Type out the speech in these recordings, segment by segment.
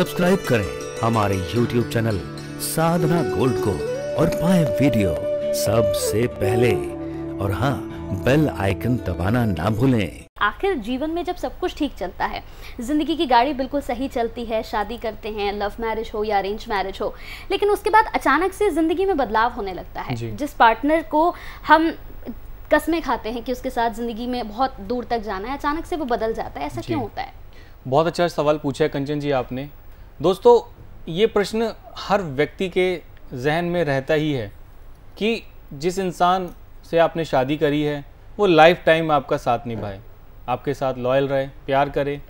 subscribe करें हमारे YouTube channel साधना gold को और पाए वीडियो सबसे पहले और हाँ बेल आइकन दबाना ना भूलें आखिर जीवन में जब सब कुछ ठीक चलता है ज़िंदगी की गाड़ी बिल्कुल सही चलती है शादी करते हैं लव मैरिज हो या अरेंज मैरिज हो लेकिन उसके बाद अचानक से ज़िंदगी में बदलाव होने लगता है जिस पार्टनर को हम कसमें खाते हैं कि उसके साथ ज़िंदगी में बहुत दूर तक जाना है अचानक से वो बदल जाता है ऐसा क्यों होता है बहुत अच्छा सवाल पूछा है कंचन जी आपने दोस्तों ये प्रश्न हर व्यक्ति के जहन में रहता ही है कि जिस इंसान से आपने शादी करी है वो लाइफ टाइम आपका साथ निभाए आपके साथ लॉयल रहे प्यार करे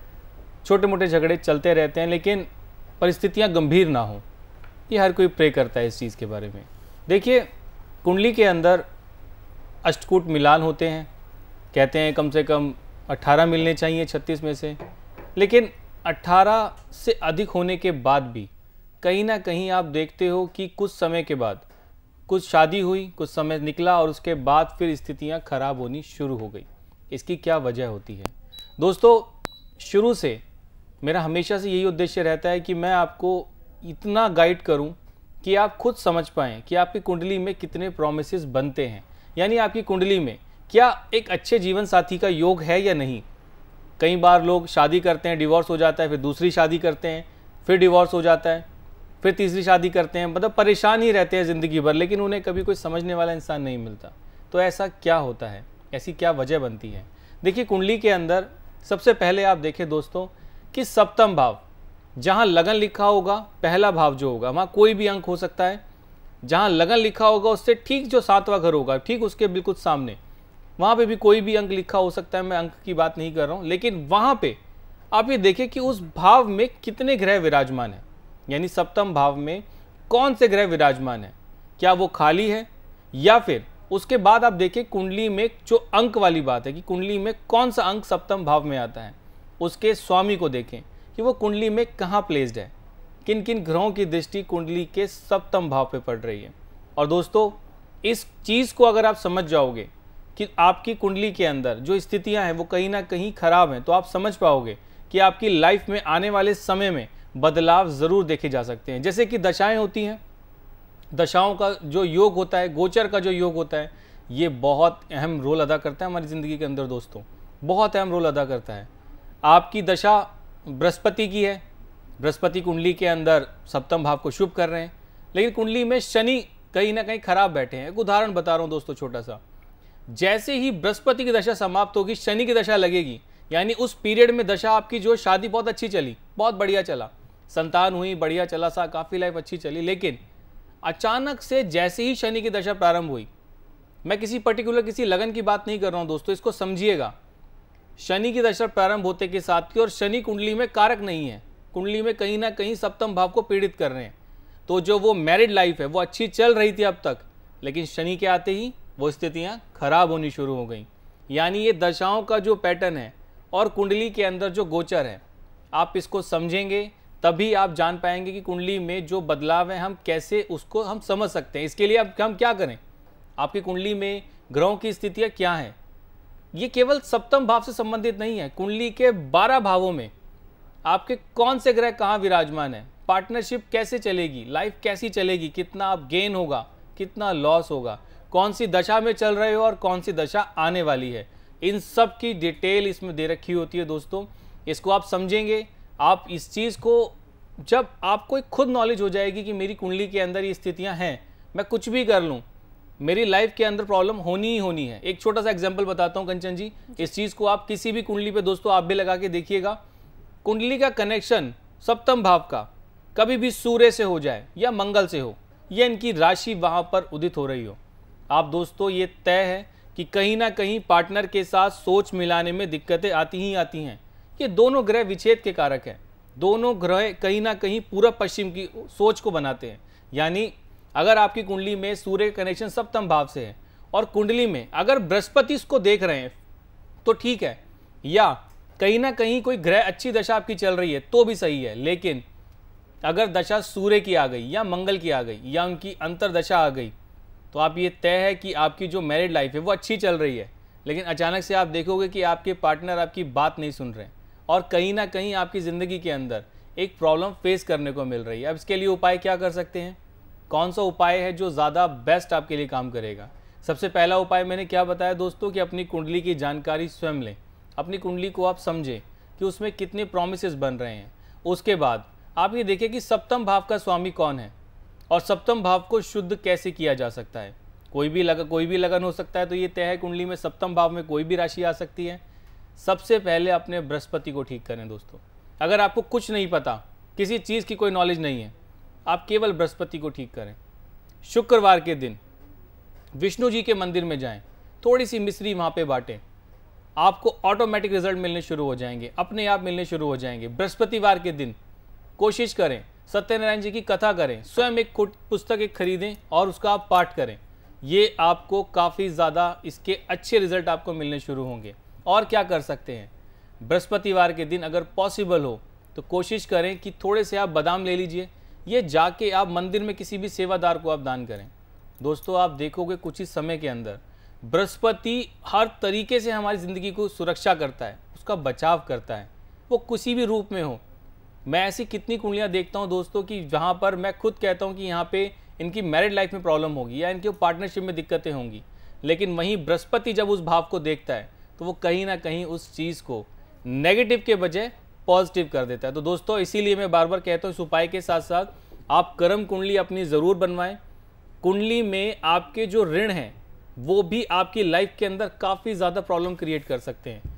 छोटे मोटे झगड़े चलते रहते हैं लेकिन परिस्थितियाँ गंभीर ना हो ये हर कोई प्रे करता है इस चीज़ के बारे में देखिए कुंडली के अंदर अष्टकूट मिलान होते हैं कहते हैं कम से कम 18 मिलने चाहिए 36 में से लेकिन 18 से अधिक होने के बाद भी कहीं ना कहीं आप देखते हो कि कुछ समय के बाद कुछ शादी हुई कुछ समय निकला और उसके बाद फिर स्थितियां खराब होनी शुरू हो गई इसकी क्या वजह होती है दोस्तों शुरू से मेरा हमेशा से यही उद्देश्य रहता है कि मैं आपको इतना गाइड करूं कि आप खुद समझ पाएँ कि आपकी कुंडली में कितने प्रोमिस बनते हैं यानी आपकी कुंडली में क्या एक अच्छे जीवन साथी का योग है या नहीं कई बार लोग शादी करते हैं डिवोर्स हो जाता है फिर दूसरी शादी करते हैं फिर डिवोर्स हो जाता है फिर तीसरी शादी करते हैं मतलब परेशान ही रहते हैं ज़िंदगी भर लेकिन उन्हें कभी कोई समझने वाला इंसान नहीं मिलता तो ऐसा क्या होता है ऐसी क्या वजह बनती है देखिए कुंडली के अंदर सबसे पहले आप देखें दोस्तों कि सप्तम भाव जहाँ लगन लिखा होगा पहला भाव जो होगा वहाँ कोई भी अंक हो सकता है जहाँ लगन लिखा होगा उससे ठीक जो सातवां घर होगा ठीक उसके बिल्कुल सामने वहाँ पे भी कोई भी अंक लिखा हो सकता है मैं अंक की बात नहीं कर रहा हूँ लेकिन वहाँ पे आप ये देखें कि उस भाव में कितने ग्रह विराजमान हैं यानी सप्तम भाव में कौन से ग्रह विराजमान है क्या वो खाली है या फिर उसके बाद आप देखें कुंडली में जो अंक वाली बात है कि कुंडली में कौन सा अंक सप्तम भाव में आता है उसके स्वामी को देखें कि वो कुंडली में कहाँ प्लेस्ड है किन किन ग्रहों की दृष्टि कुंडली के सप्तम भाव पे पड़ रही है और दोस्तों इस चीज़ को अगर आप समझ जाओगे कि आपकी कुंडली के अंदर जो स्थितियां हैं वो कहीं ना कहीं खराब हैं तो आप समझ पाओगे कि आपकी लाइफ में आने वाले समय में बदलाव ज़रूर देखे जा सकते हैं जैसे कि दशाएं होती हैं दशाओं का जो योग होता है गोचर का जो योग होता है ये बहुत अहम रोल अदा करता है हमारी ज़िंदगी के अंदर दोस्तों बहुत अहम रोल अदा करता है आपकी दशा बृहस्पति की है बृहस्पति कुंडली के अंदर सप्तम भाव को शुभ कर रहे हैं लेकिन कुंडली में शनि कहीं ना कहीं खराब बैठे हैं एक उदाहरण बता रहा हूँ दोस्तों छोटा सा जैसे ही बृहस्पति की दशा समाप्त होगी शनि की दशा लगेगी यानी उस पीरियड में दशा आपकी जो शादी बहुत अच्छी चली बहुत बढ़िया चला संतान हुई बढ़िया चला सा काफ़ी लाइफ अच्छी चली लेकिन अचानक से जैसे ही शनि की दशा प्रारंभ हुई मैं किसी पर्टिकुलर किसी लगन की बात नहीं कर रहा हूँ दोस्तों इसको समझिएगा शनि की दशा प्रारंभ होते के साथ की और शनि कुंडली में कारक नहीं है कुंडली में कहीं ना कहीं सप्तम भाव को पीड़ित कर रहे हैं तो जो वो मैरिड लाइफ है वो अच्छी चल रही थी अब तक लेकिन शनि के आते ही वो स्थितियाँ खराब होनी शुरू हो गई यानी ये दशाओं का जो पैटर्न है और कुंडली के अंदर जो गोचर है आप इसको समझेंगे तभी आप जान पाएंगे कि कुंडली में जो बदलाव है हम कैसे उसको हम समझ सकते हैं इसके लिए अब हम क्या करें आपकी कुंडली में ग्रहों की स्थितियाँ क्या हैं ये केवल सप्तम भाव से संबंधित नहीं है कुंडली के बारह भावों में आपके कौन से ग्रह कहाँ विराजमान है पार्टनरशिप कैसे चलेगी लाइफ कैसी चलेगी कितना आप गेन होगा कितना लॉस होगा कौन सी दशा में चल रहे हो और कौन सी दशा आने वाली है इन सब की डिटेल इसमें दे रखी होती है दोस्तों इसको आप समझेंगे आप इस चीज़ को जब आपको एक खुद नॉलेज हो जाएगी कि मेरी कुंडली के अंदर ये स्थितियाँ हैं मैं कुछ भी कर लूँ मेरी लाइफ के अंदर प्रॉब्लम होनी ही होनी है एक छोटा सा एग्जाम्पल बताता हूँ कंचन जी इस चीज़ को आप किसी भी कुंडली पे दोस्तों आप भी लगा के देखिएगा कुंडली का कनेक्शन सप्तम भाव का कभी भी सूर्य से हो जाए या मंगल से हो या इनकी राशि वहाँ पर उदित हो रही हो आप दोस्तों ये तय है कि कहीं ना कहीं पार्टनर के साथ सोच मिलाने में दिक्कतें आती ही आती हैं ये दोनों ग्रह विच्छेद के कारक हैं दोनों ग्रह कहीं ना कहीं पूरा पश्चिम की सोच को बनाते हैं यानी अगर आपकी कुंडली में सूर्य कनेक्शन सप्तम भाव से है और कुंडली में अगर बृहस्पति इसको देख रहे हैं तो ठीक है या कहीं ना कहीं कोई ग्रह अच्छी दशा आपकी चल रही है तो भी सही है लेकिन अगर दशा सूर्य की आ गई या मंगल की आ गई या उनकी अंतरदशा आ गई तो आप ये तय है कि आपकी जो मैरिड लाइफ है वो अच्छी चल रही है लेकिन अचानक से आप देखोगे कि आपके पार्टनर आपकी बात नहीं सुन रहे हैं और कहीं ना कहीं आपकी ज़िंदगी के अंदर एक प्रॉब्लम फेस करने को मिल रही है अब इसके लिए उपाय क्या कर सकते हैं कौन सा उपाय है जो ज़्यादा बेस्ट आपके लिए काम करेगा सबसे पहला उपाय मैंने क्या बताया दोस्तों कि अपनी कुंडली की जानकारी स्वयं लें अपनी कुंडली को आप समझें कि उसमें कितने प्रोमिस बन रहे हैं उसके बाद आप ये देखें कि सप्तम भाव का स्वामी कौन है और सप्तम भाव को शुद्ध कैसे किया जा सकता है कोई भी लगा कोई भी लगन हो सकता है तो ये तय है कुंडली में सप्तम भाव में कोई भी राशि आ सकती है सबसे पहले अपने बृहस्पति को ठीक करें दोस्तों अगर आपको कुछ नहीं पता किसी चीज़ की कोई नॉलेज नहीं है आप केवल बृहस्पति को ठीक करें शुक्रवार के दिन विष्णु जी के मंदिर में जाएं थोड़ी सी मिश्री वहाँ पे बांटें आपको ऑटोमेटिक रिजल्ट मिलने शुरू हो जाएंगे अपने आप मिलने शुरू हो जाएंगे बृहस्पतिवार के दिन कोशिश करें सत्यनारायण जी की कथा करें स्वयं एक पुस्तक एक खरीदें और उसका आप पाठ करें ये आपको काफ़ी ज़्यादा इसके अच्छे रिजल्ट आपको मिलने शुरू होंगे और क्या कर सकते हैं बृहस्पतिवार के दिन अगर पॉसिबल हो तो कोशिश करें कि थोड़े से आप बादाम ले लीजिए ये जाके आप मंदिर में किसी भी सेवादार को आप दान करें दोस्तों आप देखोगे कुछ ही समय के अंदर बृहस्पति हर तरीके से हमारी ज़िंदगी को सुरक्षा करता है उसका बचाव करता है वो किसी भी रूप में हो मैं ऐसी कितनी कुंडलियाँ देखता हूँ दोस्तों कि जहाँ पर मैं खुद कहता हूँ कि यहाँ पे इनकी मैरिड लाइफ में प्रॉब्लम होगी या इनके पार्टनरशिप में दिक्कतें होंगी लेकिन वहीं बृहस्पति जब उस भाव को देखता है तो वो कहीं ना कहीं उस चीज़ को नेगेटिव के बजाय पॉजिटिव कर देता है तो दोस्तों इसीलिए मैं बार बार कहता हूँ इस उपाय के साथ साथ आप कर्म कुंडली अपनी ज़रूर बनवाएं कुंडली में आपके जो ऋण हैं वो भी आपकी लाइफ के अंदर काफ़ी ज़्यादा प्रॉब्लम क्रिएट कर सकते हैं